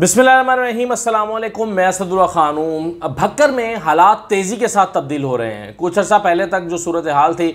बिसमीम मैं खान हूँ भक्कर में हालात तेज़ी के साथ तब्दील हो रहे हैं कुछ अर्सा पहले तक जो सूरत हाल थी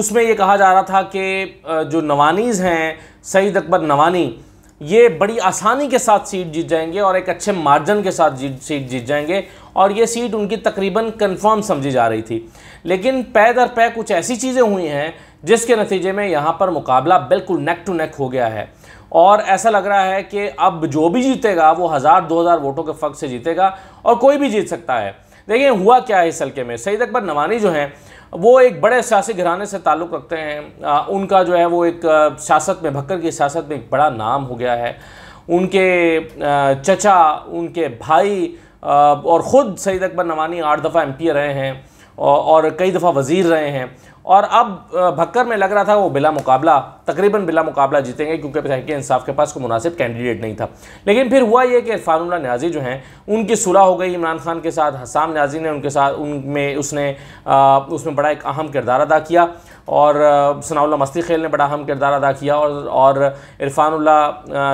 उसमें ये कहा जा रहा था कि जो नवानीज़ हैं सईद अकबर नवानी ये बड़ी आसानी के साथ सीट जीत जाएंगे और एक अच्छे मार्जन के साथ जीत सीट जीत जाएंगे और ये सीट उनकी तकरीबन कंफर्म समझी जा रही थी लेकिन पै दर पै कुछ ऐसी चीज़ें हुई हैं जिसके नतीजे में यहाँ पर मुकाबला बिल्कुल नेक टू नेक हो गया है और ऐसा लग रहा है कि अब जो भी जीतेगा वो हज़ार दो हज़ार वोटों के फ़र्क से जीतेगा और कोई भी जीत सकता है देखिए हुआ क्या है इस हल्के में सईद अकबर नवानी जो हैं वो एक बड़े सियासी घराने से ताल्लुक़ रखते हैं आ, उनका जो है वो एक सियासत में भक्कर की सियासत में एक बड़ा नाम हो गया है उनके चचा उनके भाई और ख़ुद सईद अकबर नवानी आठ दफ़ा एम रहे हैं और कई दफ़ा वज़ीर रहे हैं और अब भक्कर में लग रहा था वो बिला मुकाबला तकरीबन बिला मुकाबला जीतेंगे क्योंकि तहरीक इंसाफ के पास कोई मुनासिब कैंडिडेट नहीं था लेकिन फिर हुआ ये कि इरफानुल्ला न्याजी जो हैं उनकी सुलह हो गई इमरान खान के साथ हसाम न्याजी ने उनके साथ उनमें उसने आ, उसमें बड़ा एक अहम किरदार अदा किया और सनाउल्ला मस्ती खेल ने बड़ा अहम किरदार अदा किया और और इरफानुल्ला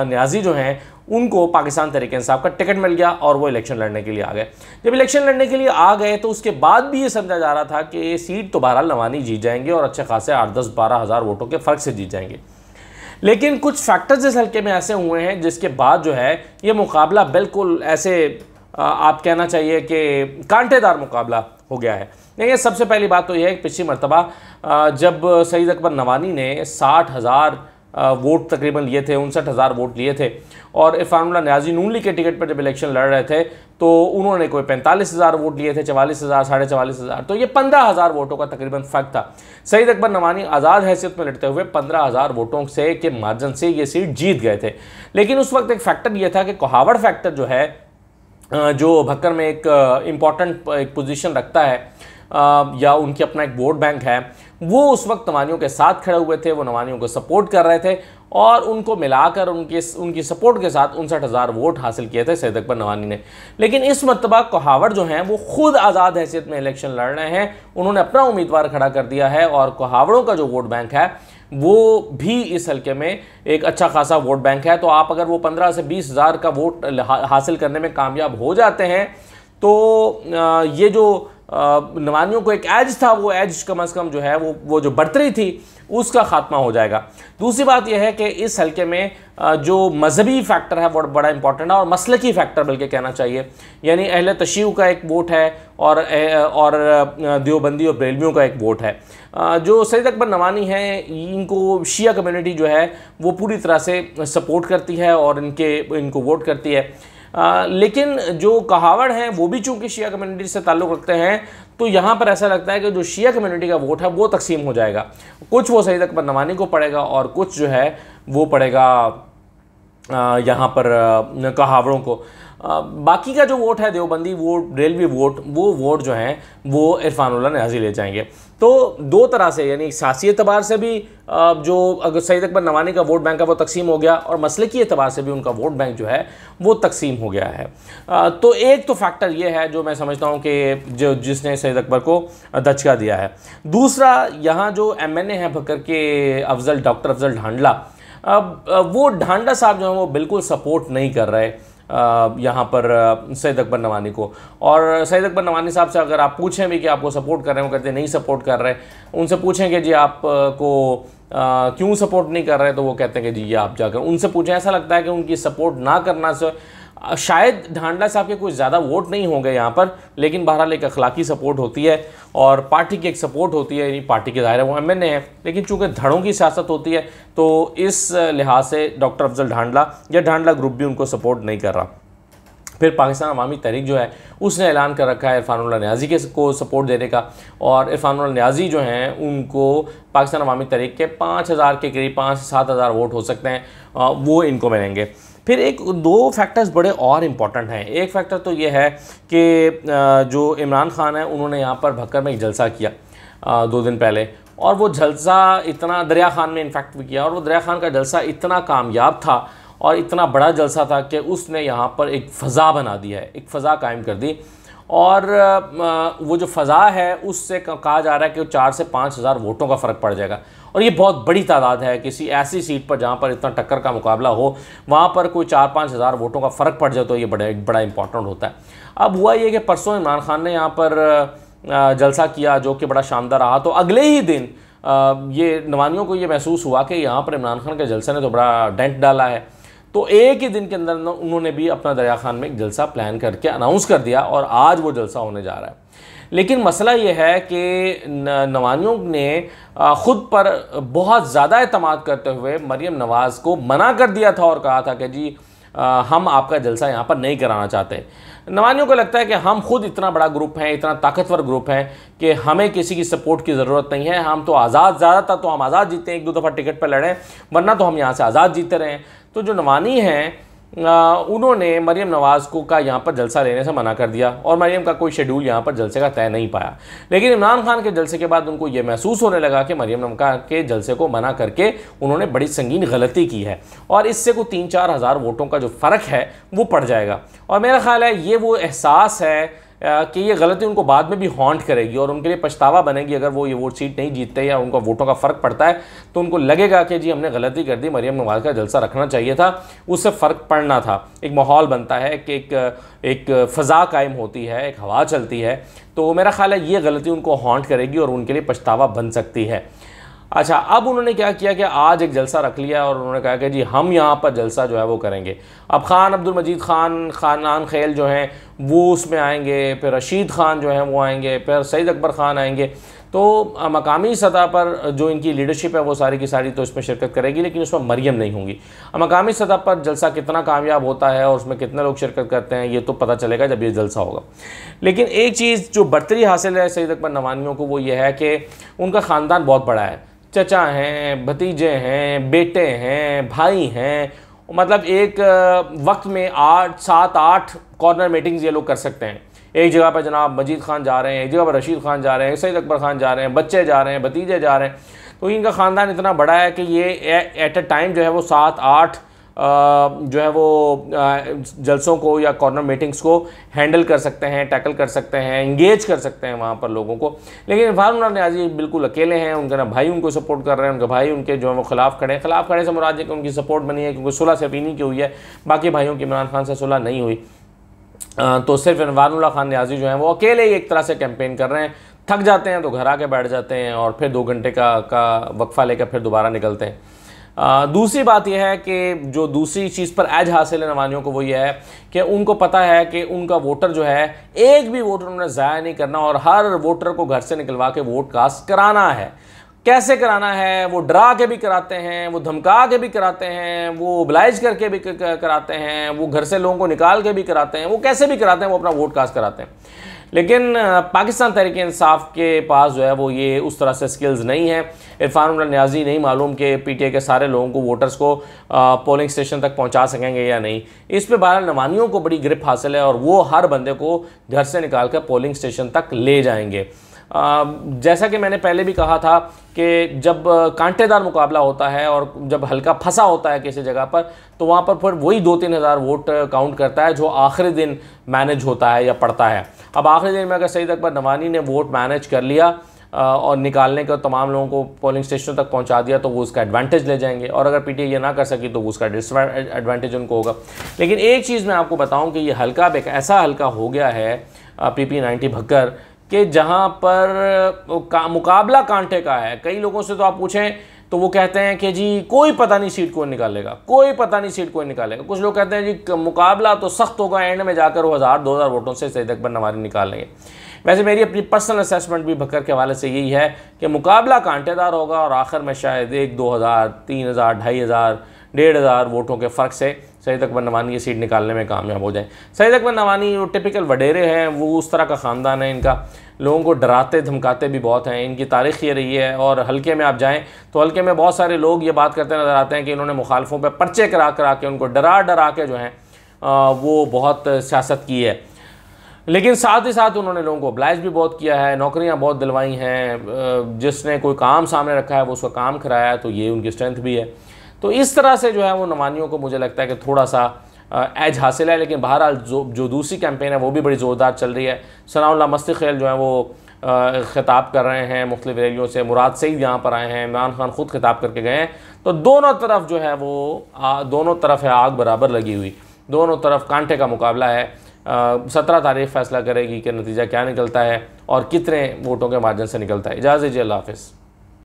न्याजी जो हैं उनको पाकिस्तान तरीके इंसाफ का टिकट मिल गया और वो इलेक्शन लड़ने के लिए आ गए जब इलेक्शन लड़ने के लिए आ गए तो उसके बाद भी ये समझा जा रहा था कि सीट तो बहरहाल नवानी जीत जाएंगे और अच्छे खासे आठ दस बारह हज़ार वोटों के फ़र्क से जीत जाएंगे लेकिन कुछ फैक्टर्स इस हल्के में ऐसे हुए हैं जिसके बाद जो है ये मुकाबला बिल्कुल ऐसे आप कहना चाहिए कि कांटेदार मुकाबला हो गया है ये सबसे पहली बात तो यह है कि पिछली मरतबा जब सईद अकबर नवानी ने साठ हज़ार वोट तकरीबन लिए थे उनसठ हज़ार वोट लिए थे और इरफानुल्ला न्याजी नून लीग के टिकट पर जब इलेक्शन लड़ रहे थे तो उन्होंने कोई पैंतालीस हज़ार वोट लिए थे चवालीस हज़ार साढ़े चवालीस हज़ार तो ये पंद्रह हज़ार वोटों का तकरीबन फ़र्क था सईद अकबर नवानी आज़ाद हैसियत में लड़ते हुए पंद्रह हज़ार वोटों से के मार्जन से ये सीट जीत गए थे लेकिन उस वक्त एक फैक्टर ये था कि कोहावड़ फैक्टर जो है जो भक्कर में एक इम्पॉर्टेंट एक पोजिशन रखता है या उनकी अपना एक वोट बैंक है वो उस वक्त नवानियों के साथ खड़े हुए थे वो नवानियों को सपोर्ट कर रहे थे और उनको मिलाकर उनके उनकी सपोर्ट के साथ उनसठ हज़ार वोट हासिल किए थे सैद अकबर नवानी ने लेकिन इस मरतबा कोहावड़ जो हैं वो खुद आज़ाद हैसियत में इलेक्शन लड़ रहे हैं उन्होंने अपना उम्मीदवार खड़ा कर दिया है और कोहावड़ों का जो वोट बैंक है वो भी इस हल्के में एक अच्छा खासा वोट बैंक है तो आप अगर वो पंद्रह से बीस हज़ार का वोट हासिल करने में कामयाब हो जाते हैं तो ये जो नवानियों को एक एज था वो एज कम अज कम जो है वो वो जो बढ़तरी थी उसका खात्मा हो जाएगा दूसरी बात यह है कि इस हल्के में जो मजहबी फैक्टर है वो बड़ा इंपॉर्टेंट है और मसल की फैक्टर बल्कि कहना चाहिए यानी अहल तशीव का एक वोट है और और देवबंदी और बेलवियों का एक वोट है जो सैद अकबर नवानी हैं इनको शिया कम्युनिटी जो है वो पूरी तरह से सपोर्ट करती है और इनके इनको वोट करती है आ, लेकिन जो कहावड़ हैं वो भी चूँकि शिया कम्युनिटी से ताल्लुक़ रखते हैं तो यहाँ पर ऐसा लगता है कि जो शिया कम्युनिटी का वोट है वो तकसीम हो जाएगा कुछ वो सही तक बदनवानी को पड़ेगा और कुछ जो है वो पड़ेगा यहाँ पर कहावड़ों को बाकी का जो वोट है देवबंदी वोट रेलवे वोट वो वोट जो हैं वो इरफानुल्ला नाजी ले जाएंगे तो दो तरह से यानी सासी एतबार से भी जो अगर सैद अकबर नवानी का वोट बैंक है वो तकसीम हो गया और मसले की एतबार से भी उनका वोट बैंक जो है वो तकसीम हो गया है तो एक तो फैक्टर ये है जो मैं समझता हूँ कि जो जिसने सैद अकबर को दचका दिया है दूसरा यहाँ जो एम एन ए है भकर के अफजल डॉक्टर अफजल ढांडला वो ढांडा साहब जो है वो बिल्कुल सपोर्ट नहीं कर रहे यहाँ पर सैद अकबर नवानी को और सैद अकबर नवानी साहब से अगर आप पूछें भी कि आपको सपोर्ट कर रहे हैं वो कहते नहीं सपोर्ट कर रहे उनसे पूछेंगे जी आपको क्यों सपोर्ट नहीं कर रहे तो वो कहते हैं कि जी ये आप जाकर उनसे पूछें ऐसा लगता है कि उनकी सपोर्ट ना करना से शायद ढांडला साहब के कुछ ज़्यादा वोट नहीं होंगे यहाँ पर लेकिन बहरहाल एक अखलाकी सपोर्ट होती है और पार्टी की एक सपोर्ट होती है यानी पार्टी के दायरे वो एम एन ए है लेकिन चूँकि धड़ों की सियासत होती है तो इस लिहाज से डॉक्टर अफजल ढांडला या ढांडला ग्रुप भी उनको सपोर्ट नहीं कर रहा फिर पाकिस्तान अवामी तहरीक जो है उसने ऐलान कर रखा है इरफानुल्ला न्याजी के को सपोर्ट देने का और इरफानुल्ला न्याजी जो हैं उनको पाकिस्तान अवामी तहरीक के पाँच हज़ार के करीब पाँच से सात हज़ार वोट हो सकते हैं वो इनको मिलेंगे फिर एक दो फैक्टर्स बड़े और इम्पॉर्टेंट हैं एक फैक्टर तो ये है कि जो इमरान खान है उन्होंने यहाँ पर भक्कर में एक जलसा किया दो दिन पहले और वो जलसा इतना दरिया खान में इनफैक्ट भी किया और वो दरिया खान का जलसा इतना कामयाब था और इतना बड़ा जलसा था कि उसने यहाँ पर एक फ़ज़ा बना दिया है एक फ़ज़ा कायम कर दी और वो जो फ़ज़ा है उससे कहा जा रहा है कि चार से पाँच हज़ार वोटों का फ़र्क पड़ जाएगा और ये बहुत बड़ी तादाद है किसी ऐसी सीट पर जहाँ पर इतना टक्कर का मुकाबला हो वहाँ पर कोई चार पाँच हज़ार वोटों का फ़र्क पड़ जाए तो ये बड़ा बड़ा इंपॉर्टेंट होता है अब हुआ ये कि परसों इमरान खान ने यहाँ पर जलसा किया जो कि बड़ा शानदार रहा तो अगले ही दिन ये नवानियों को ये महसूस हुआ कि यहाँ पर इमरान खान के जलसे ने तो बड़ा डेंट डाला है तो एक ही दिन के अंदर उन्होंने भी अपना दरिया खान में एक जलसा प्लान करके अनाउंस कर दिया और आज वो जलसा होने जा रहा है लेकिन मसला यह है कि नवानियों ने ख़ुद पर बहुत ज़्यादा अतमाद करते हुए मरियम नवाज़ को मना कर दिया था और कहा था कि जी हम आपका जलसा यहाँ पर नहीं कराना चाहते नवानियों को लगता है कि हम खुद इतना बड़ा ग्रुप हैं इतना ताकतवर ग्रुप हैं कि हमें किसी की सपोर्ट की ज़रूरत नहीं है हम तो आज़ाद ज़्यादातर तो हम आज़ाद जीते हैं एक दो दफ़ा टिकट पर लड़ें वरना तो हम यहाँ से आज़ाद जीते रहें तो जो नवानी हैं उन्होंने मरीम नवाज़ को का यहाँ पर जलसा लेने से मना कर दिया और मरीम का कोई शेड्यूल यहाँ पर जलसे का तय नहीं पाया लेकिन इमरान खान के जलसे के बाद उनको ये महसूस होने लगा कि मरीम नमका के जलसे को मना करके उन्होंने बड़ी संगीन गलती की है और इससे कोई तीन चार हज़ार वोटों का जो फ़र्क है वो पड़ जाएगा और मेरा ख्याल है ये वो एहसास है कि ये गलती उनको बाद में भी हॉन्ट करेगी और उनके लिए पछतावा बनेगी अगर वो ये वोट सीट नहीं जीतते या उनका वोटों का फ़र्क पड़ता है तो उनको लगेगा कि जी हमने गलती कर दी मरीम नवाज का जलसा रखना चाहिए था उससे फ़र्क पड़ना था एक माहौल बनता है कि एक एक फ़ा कायम होती है एक हवा चलती है तो मेरा ख्याल है ये गलती उनको हॉन्ट करेगी और उनके लिए पछतावा बन सकती है अच्छा अब उन्होंने क्या किया कि आज एक जलसा रख लिया और उन्होंने कहा कि जी हम यहाँ पर जलसा जो है वो करेंगे अब ख़ान अब्दुल मजीद ख़ान खानान खेल जो हैं वो उसमें आएंगे फिर रशीद ख़ान जो हैं वो आएंगे फिर सईद अकबर ख़ान आएंगे तो मकामी सतह पर जो इनकी लीडरशिप है वो सारी की सारी तो इसमें शिरकत करेगी लेकिन उसमें मरियम नहीं होंगी मकामी सतह पर जलसा कितना कामयाब होता है और उसमें कितने लोग शिरकत करते हैं ये तो पता चलेगा जब ये जलसा होगा लेकिन एक चीज़ जो बढ़तरी हासिल है सईद अकबर नवानियों को वो ये है कि उनका ख़ानदान बहुत बड़ा है चचा हैं भतीजे हैं बेटे हैं भाई हैं मतलब एक वक्त में आठ सात आठ कॉर्नर मीटिंग्स ये लोग कर सकते हैं एक जगह पर जनाब मजीद खान जा रहे हैं एक जगह पर रशीद खान जा रहे हैं सैद अकबर खान जा रहे हैं बच्चे जा रहे हैं भतीजे जा रहे हैं तो इनका ख़ानदान इतना बड़ा है कि ये एट अ टाइम जो है वो सात आठ जो है वो जलसों को या कॉर्नर मीटिंग्स को हैंडल कर सकते हैं टैकल कर सकते हैं इंगेज कर सकते हैं वहाँ पर लोगों को लेकिन फारून उमर बिल्कुल अकेले हैं उनके ना भाई उनको सपोर्ट कर रहे हैं उनके भाई उनके जो है वो खिलाफ खड़े हैं खिलाफ खड़े से मुराद कि उनकी सपोर्ट बनी है क्योंकि सुलह सिर्फ इन्हीं की हुई है बाकी भाइयों की इमरान खान से सुलह नहीं हुई तो सिर्फ इनवानुल्ला खान न्याजी जो हैं वो अकेले ही एक तरह से कैंपेन कर रहे हैं थक जाते हैं तो घर आके बैठ जाते हैं और फिर दो घंटे का का वक्फा लेकर फिर दोबारा निकलते हैं दूसरी बात यह है कि जो दूसरी चीज़ पर एज हासिल है नवानियों को वो ये है कि उनको पता है कि उनका वोटर जो है एक भी वोटर उन्होंने ज़ाया नहीं करना और हर वोटर को घर से निकलवा के वोट कास्ट कराना है कैसे कराना है वो डरा के भी कराते हैं वो धमका के भी कराते हैं वो ब्लाइज करके भी कराते हैं वो घर से लोगों को निकाल के भी कराते हैं वो कैसे भी कराते हैं वो अपना वोट कास्ट कराते हैं लेकिन पाकिस्तान तहरीक इंसाफ के पास जो है वो ये उस तरह से स्किल्स नहीं है इरफान न्याजी नहीं मालूम कि पीटीए के सारे लोगों को वोटर्स को पोलिंग स्टेशन तक पहुंचा सकेंगे या नहीं इस पर बहरहाल नवानियों को बड़ी ग्रिप हासिल है और वो हर बंदे को घर से निकाल कर पोलिंग स्टेशन तक ले जाएंगे जैसा कि मैंने पहले भी कहा था कि जब कांटेदार मुकाबला होता है और जब हल्का फंसा होता है किसी जगह पर तो वहाँ पर फिर वही दो तीन हज़ार वोट काउंट करता है जो आखिरी दिन मैनेज होता है या पड़ता है अब आखिरी दिन में अगर सईद अकबर नवानी ने वोट मैनेज कर लिया और निकालने का तमाम लोगों को पोलिंग स्टेशनों तक पहुंचा दिया तो वो उसका एडवांटेज ले जाएंगे और अगर पीटीए ये ना कर सकी तो वो उसका एडवांटेज उनको होगा लेकिन एक चीज़ मैं आपको बताऊं कि ये हल्का एक ऐसा हल्का हो गया है पीपी नाइन्टी भक्कर कि जहाँ पर का, मुकाबला कांटे का है कई लोगों से तो आप पूछें तो वो कहते हैं कि जी कोई पता नहीं सीट कौन निकालेगा कोई पता नहीं सीट कौन निकालेगा कुछ लोग कहते हैं जी मुकाबला तो सख्त होगा एंड में जाकर वो हज़ार दो हज़ार वोटों से सैद अकबर नवारी निकाल लेंगे वैसे मेरी अपनी पर्सनल असेसमेंट भी भक्कर के हवाले से यही है कि मुकाबला कांटेदार होगा और आखिर में शायद एक दो हज़ार तीन हज़ार ढाई हज़ार डेढ़ हज़ार वोटों के फ़र्क से सईद अकबर नवानी ये सीट निकालने में कामयाब हो जाएँ सईद अकबर नवानी वो टिपिकल वडेरे हैं वो उस तरह का ख़ानदान है इनका लोगों को डराते धमकाते भी बहुत हैं इनकी तारीख ये रही है और हल्के में आप जाएं तो हल्के में बहुत सारे लोग ये बात करते नज़र आते हैं कि इन्होंने मुखालफों पर पर्चे करा करा के उनको डरा डरा के जो है वो बहुत सियासत की है लेकिन साथ ही साथ उन्होंने लोगों को अप्लाइज भी बहुत किया है नौकरियां बहुत दिलवाई हैं जिसने कोई काम सामने रखा है वो उसका काम कराया है तो ये उनकी स्ट्रेंथ भी है तो इस तरह से जो है वो नवानियों को मुझे लगता है कि थोड़ा सा एज हासिल है लेकिन बहरहाल जो जो दूसरी कैंपेन है वो भी बड़ी ज़ोरदार चल रही है सनाउल्ला मस्ती खेल जो है वो ख़िताब कर रहे हैं मुख्त रैलियों से मुराद सईद यहाँ पर आए हैं इमरान खान खुद खिताब करके गए हैं तो दोनों तरफ जो है वो आ, दोनों तरफ है आग बराबर लगी हुई दोनों तरफ कांटे का मुकाबला है सत्रह तारीख फैसला करेगी कि नतीजा क्या निकलता है और कितने वोटों के मार्जिन से निकलता है इजाज़त जी अल्लाह हाफिज़